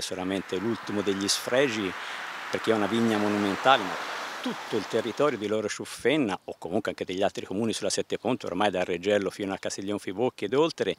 È solamente l'ultimo degli sfregi perché è una vigna monumentale, tutto il territorio di Loro Sciuffenna o comunque anche degli altri comuni sulla Sette Ponte, ormai dal Reggello fino a Castiglione Fibocchi ed oltre,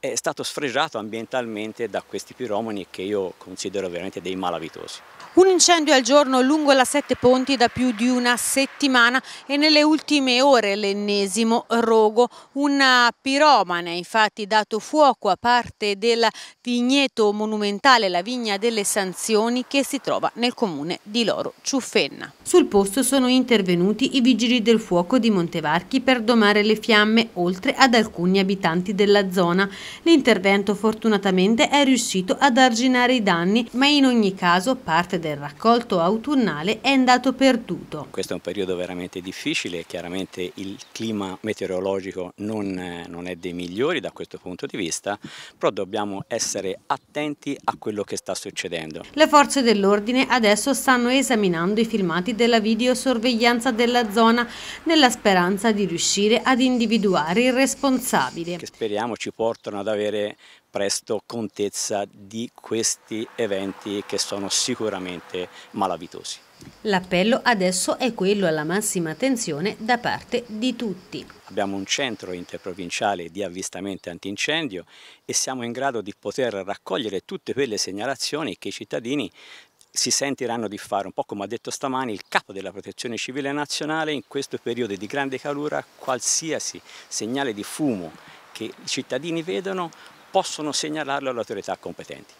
è stato sfregiato ambientalmente da questi piromani che io considero veramente dei malavitosi. Un incendio al giorno lungo la Sette Ponti da più di una settimana e nelle ultime ore l'ennesimo rogo. Una piromane ha infatti dato fuoco a parte del vigneto monumentale, la vigna delle sanzioni che si trova nel comune di Loro Ciuffenna. Sul ponte posto sono intervenuti i vigili del fuoco di Montevarchi per domare le fiamme, oltre ad alcuni abitanti della zona. L'intervento fortunatamente è riuscito ad arginare i danni, ma in ogni caso parte del raccolto autunnale è andato perduto. Questo è un periodo veramente difficile, chiaramente il clima meteorologico non, non è dei migliori da questo punto di vista, però dobbiamo essere attenti a quello che sta succedendo. Le forze dell'ordine adesso stanno esaminando i filmati della via videosorveglianza della zona nella speranza di riuscire ad individuare il responsabile. Che speriamo ci portano ad avere presto contezza di questi eventi che sono sicuramente malavitosi. L'appello adesso è quello alla massima attenzione da parte di tutti. Abbiamo un centro interprovinciale di avvistamento antincendio e siamo in grado di poter raccogliere tutte quelle segnalazioni che i cittadini si sentiranno di fare, un po' come ha detto stamani il capo della protezione civile nazionale, in questo periodo di grande calura qualsiasi segnale di fumo che i cittadini vedono possono segnalarlo alle autorità competenti.